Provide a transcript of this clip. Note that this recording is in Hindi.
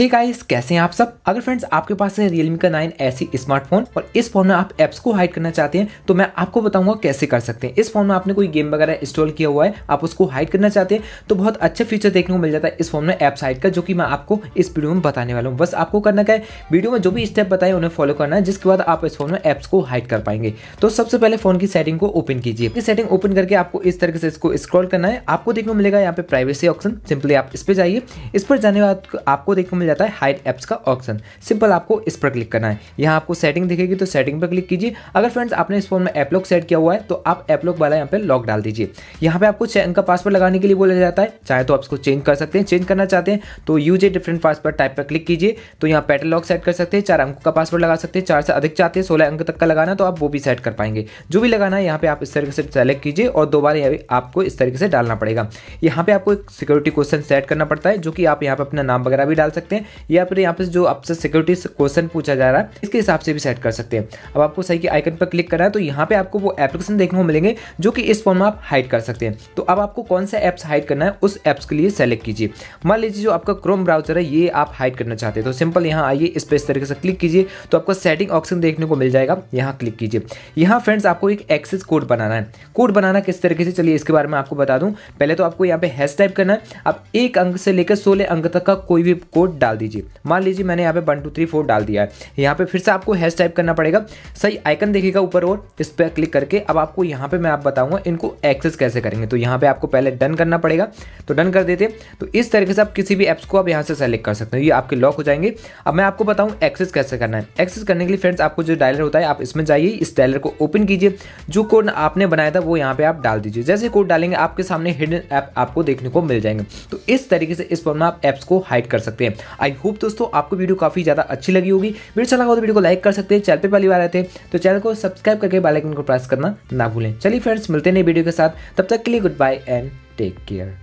हे hey गाइस कैसे हैं आप सब अगर फ्रेंड्स आपके पास है रियलमी का नाइन ऐसी स्मार्टफोन और इस फोन में आप एप्स को हाइड करना चाहते हैं तो मैं आपको बताऊंगा कैसे कर सकते हैं इस फोन में आपने कोई गेम वगैरह इंस्टॉल किया हुआ है आप उसको हाइड करना चाहते हैं तो बहुत अच्छे फीचर देखने को मिल जाता है इस फोन में एप्स हाइड का जो कि मैं आपको इस वीडियो में बताने वाला हूँ बस आपको करना क्या है वीडियो में जो भी स्टेप बताए उन्हें फॉलो करना है जिसके बाद आप इस फोन में एप्स को हाइड कर पाएंगे तो सबसे पहले फोन की सेटिंग को ओपन कीजिए सेटिंग ओपन करके आपको इस तरीके से इसको स्क्रॉल करना है आपको देखने को मिलेगा यहाँ पे प्राइवेसी ऑप्शन सिंपली आप इस पर जाइए इस पर जाने के बाद आपको देखने को जाता है हाइड एप्स का ऑप्शन सिंपल आपको इस पर क्लिक करना है यहाँ आपको सेटिंग दिखेगी तो सेटिंग पर क्लिक कीजिए अगर फ्रेंड्स आपने इस फोन में एपलॉक सेट किया हुआ है तो आप एपलॉक वाला यहाँ पे लॉक डाल दीजिए यहाँ पे आपको चैन का पासवर्ड लगाने के लिए बोला जाता है चाहे तो आप इसको चेंज कर सकते हैं चेंज करना चाहते हैं तो use a different password type पर क्लिक कीजिए तो यहाँ पैटर्न लॉक सेट कर सकते हैं चार अंकों का पासवर्ड लगा सकते हैं चार से अधिक चाहते हैं सोलह अंक तक का लगाना तो आप वो भी सेट कर पाएंगे जो भी लगाना है यहाँ पे आप इस तरीके से सेलेक्ट कीजिए और दोबारा बार आपको इस तरीके से डालना पड़ेगा यहाँ पे आपको एक सिक्योरिटी क्वेश्चन सेट करना पड़ता है जो कि आप यहाँ पे अपना नाम वगैरह भी डाल सकते हैं हैं या फिर यहाँ पे जो आपसे सिक्योरिटी क्वेश्चन पूछा जा रहा है इसके हिसाब से भी सेट कर सकते हैं अब आपको सही के आइकन पर क्लिक करना है तो यहाँ पे आपको वो एप्लीकेशन देखने को मिलेंगे जो कि इस फॉर्म में आप हाइड कर सकते हैं तो अब आपको कौन सा ऐप्स हाइड करना है उस ऐप्स के लिए सेलेक्ट कीजिए मान लीजिए जो आपका क्रोम ब्राउजर है ये आप हाइड करना चाहते हैं तो सिंपल यहाँ आइए इस पर इस तरीके से क्लिक कीजिए तो आपको सेटिंग ऑप्शन देखने को मिल जाएगा यहाँ क्लिक कीजिए यहाँ फ्रेंड्स आपको एक एक्सेस कोड बनाना है कोड बनाना किस तरीके से चलिए इसके बारे में आपको बता दूँ पहले तो आपको यहाँ पे हैश टाइप करना है आप एक अंक से लेकर सोलह अंक तक का कोई भी कोड डाल डाल दीजिए मान लीजिए मैंने यहाँ पे वन टू थ्री फोर डाल दिया है यहाँ पे फिर से आपको हैश टाइप करना पड़ेगा सही आइकन देखेगा ऊपर और इस पर क्लिक करके अब आपको यहाँ पे मैं आप बताऊंगा इनको एक्सेस कैसे करेंगे तो यहाँ पे आपको पहले डन करना पड़ेगा तो डन कर देते तो इस तरीके से आप किसी भी एप्स को आप यहाँ से सेलेक्ट कर सकते हो ये आपके लॉक हो जाएंगे अब मैं आपको बताऊँ एक्सेस कैसे करना है एक्सेस करने के लिए फ्रेंड्स आपको जो डायलर होता है आप इसमें जाइए इस डायलर को ओपन कीजिए जो कोड आपने बनाया था वो यहाँ पे आप डाल दीजिए जैसे कोड डालेंगे आपके सामने हिडन ऐप आपको देखने को मिल जाएंगे तो इस तरीके से इस फॉर्म में आप एप्स को हाइड कर सकते हैं आई होप दोस्तों आपको वीडियो काफ़ी ज़्यादा अच्छी लगी होगी वीडियो अच्छा लगा तो वीडियो को लाइक कर सकते हैं चैनल पर पहली बार आते हैं तो चैनल को सब्सक्राइब करके बेलाइकन को प्रेस करना ना भूलें चलिए फ्रेंड्स मिलते हैं वीडियो के साथ तब तक के लिए goodbye and take care